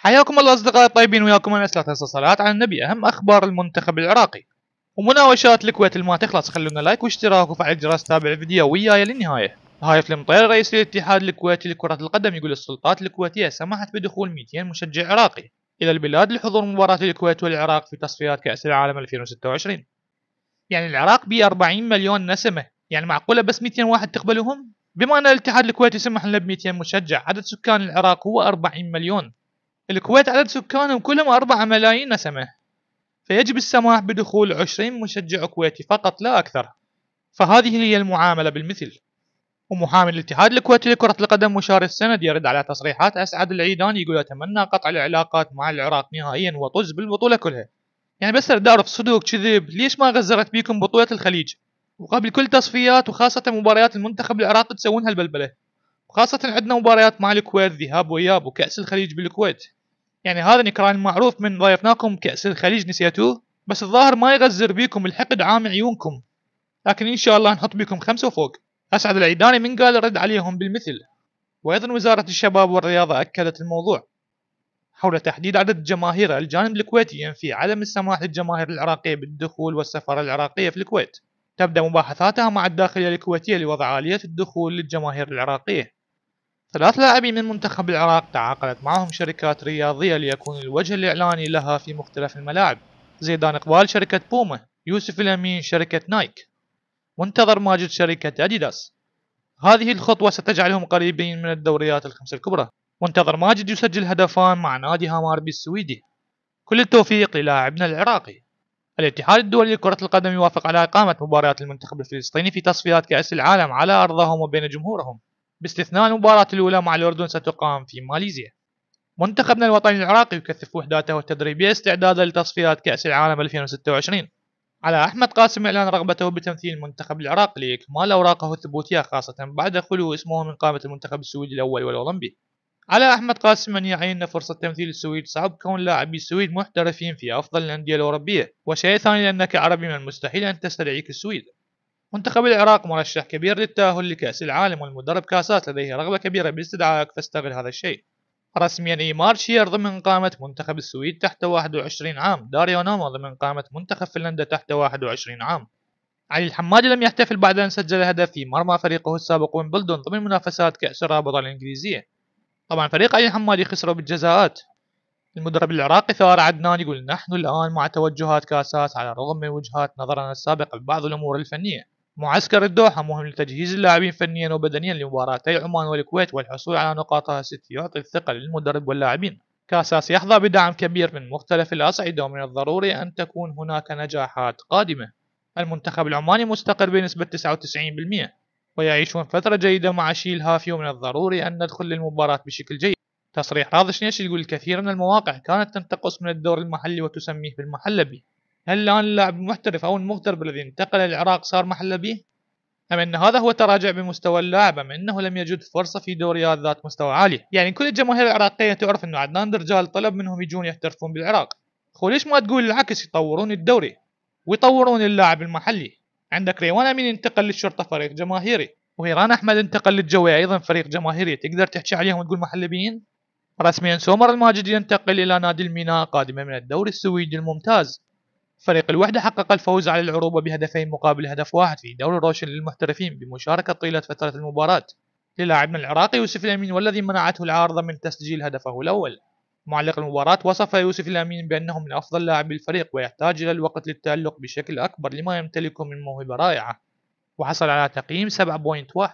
حياكم الله أصدقائي الطيبين وياكم أنا لا تنسى على النبي أهم أخبار المنتخب العراقي ومناوشات الكويت الما ما تخلص خلونا لايك واشتراك وفعل الجرس تابع الفيديو وياي للنهاية هاي فيلم رئيس الاتحاد الكويتي لكرة القدم يقول السلطات الكويتية سمحت بدخول 200 مشجع عراقي إلى البلاد لحضور مباراة الكويت والعراق في تصفيات كأس العالم 2026 يعني العراق بيه 40 مليون نسمة يعني معقولة بس 200 واحد تقبلهم؟ بما أن الاتحاد الكويتي سمح لنا ب 200 مشجع عدد سكان العراق هو 40 مليون الكويت عدد سكانهم كلهم أربعة ملايين نسمة فيجب السماح بدخول عشرين مشجع كويتي فقط لا أكثر فهذه هي المعاملة بالمثل ومحامي الاتحاد الكويتي لكرة القدم مشار السند يرد على تصريحات أسعد العيداني يقول أتمنى قطع العلاقات مع العراق نهائيا وطز بالبطولة كلها يعني بس اريد اعرف صدق كذب ليش ما غزرت بيكم بطولة الخليج وقبل كل تصفيات وخاصة مباريات المنتخب العراقي تسوونها البلبلة وخاصة عندنا مباريات مع الكويت ذهاب وإياب وكأس الخليج بالكويت يعني هذا نكران معروف من ضيفناكم كأس الخليج نسيتوه بس الظاهر ما يغزر بيكم الحقد عام عيونكم لكن إن شاء الله نحط بيكم خمسة وفوق أسعد العيداني من قال رد عليهم بالمثل وأيضا وزارة الشباب والرياضة أكدت الموضوع حول تحديد عدد جماهير الجانب الكويتي ينفي عدم السماح للجماهير العراقية بالدخول والسفر العراقية في الكويت تبدأ مباحثاتها مع الداخلية الكويتية لوضع آلية الدخول للجماهير العراقية ثلاث لاعبين من منتخب العراق تعاقدت معهم شركات رياضية ليكون الوجه الإعلاني لها في مختلف الملاعب زيدان إقبال شركة بوما يوسف الأمين شركة نايك منتظر ماجد شركة أديداس هذه الخطوة ستجعلهم قريبين من الدوريات الخمس الكبرى منتظر ماجد يسجل هدفان مع نادي هاماربي السويدي كل التوفيق للاعبنا العراقي الاتحاد الدولي لكرة القدم يوافق على إقامة مباريات المنتخب الفلسطيني في تصفيات كأس العالم على أرضهم وبين جمهورهم باستثناء المباراة الأولى مع الأردن ستقام في ماليزيا منتخبنا الوطني العراقي يكثف وحداته التدريبية استعدادا لتصفيات كأس العالم 2026 على أحمد قاسم إعلان رغبته بتمثيل المنتخب العراقي لإكمال أوراقه الثبوتية خاصة بعد خلو اسمه من قائمة المنتخب السويدي الأول والأولمبي على أحمد قاسم أن يعين فرصة تمثيل السويد صعب كون لاعبي السويد محترفين في أفضل الأندية الأوروبية وشيء ثاني لأنك عربي من المستحيل أن تستدعيك السويد منتخب العراق مرشح كبير للتأهل لكأس العالم والمدرب كاسات لديه رغبة كبيرة باستدعائك فاستغل هذا الشيء رسميا إيمار شير ضمن قائمة منتخب السويد تحت 21 عام داريو نوما ضمن قائمة منتخب فنلندا تحت 21 عام علي الحمادي لم يحتفل بعد أن سجل هدف في مرمى فريقه السابق ويمبلدون ضمن منافسات كأس الرابطة الإنجليزية طبعا فريق علي الحمادي خسروا بالجزاءات المدرب العراقي ثار عدنان يقول نحن الآن مع توجهات كاسات على الرغم من وجهات نظرنا السابقة ببعض الأمور الفنية معسكر الدوحة مهم لتجهيز اللاعبين فنيا وبدنيا لمباراتي عمان والكويت والحصول على نقاطها الست يعطي الثقة للمدرب واللاعبين كاساس يحظى بدعم كبير من مختلف الأصعدة ومن الضروري أن تكون هناك نجاحات قادمة المنتخب العماني مستقر بنسبة 99% ويعيشون فترة جيدة مع شيل هافي ومن الضروري أن ندخل للمباراة بشكل جيد تصريح راضي شنيش يقول الكثير من المواقع كانت تنتقص من الدور المحلي وتسميه بالمحلبي هل الآن اللاعب المحترف أو المغترب الذي انتقل للعراق صار محل به؟ أم أن هذا هو تراجع بمستوى اللاعب أم أنه لم يجد فرصة في دوريات ذات مستوى عالي يعني كل الجماهير العراقية تعرف أن عدنان درجال طلب منهم يجون يحترفون بالعراق خو ليش ما تقول العكس يطورون الدوري ويطورون اللاعب المحلي عندك ريوان أمين انتقل للشرطة فريق جماهيري وهيران أحمد انتقل للجوي أيضا فريق جماهيري تقدر تحكي عليهم وتقول محلبيين رسميا سومر الماجد ينتقل إلى نادي الميناء قادما من الدوري السويدي الممتاز فريق الوحدة حقق الفوز على العروبة بهدفين مقابل هدف واحد في دوري روشن للمحترفين بمشاركة طيلة فترة المباراة للاعبنا العراقي يوسف الأمين والذي منعته العارضة من تسجيل هدفه الأول معلق المباراة وصف يوسف الأمين بأنه من أفضل لاعبي الفريق ويحتاج إلى الوقت للتألق بشكل أكبر لما يمتلكه من موهبة رائعة وحصل على تقييم 7.1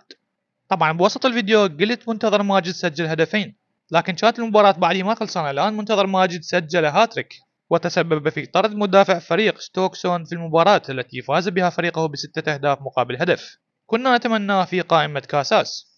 طبعا بوسط الفيديو قلت منتظر ماجد سجل هدفين لكن كانت المباراة بعد ما خلصنا الآن منتظر ماجد سجل هاتريك وتسبب في طرد مدافع فريق ستوكسون في المباراة التي فاز بها فريقه بستة أهداف مقابل هدف كنا نتمناه في قائمة كاساس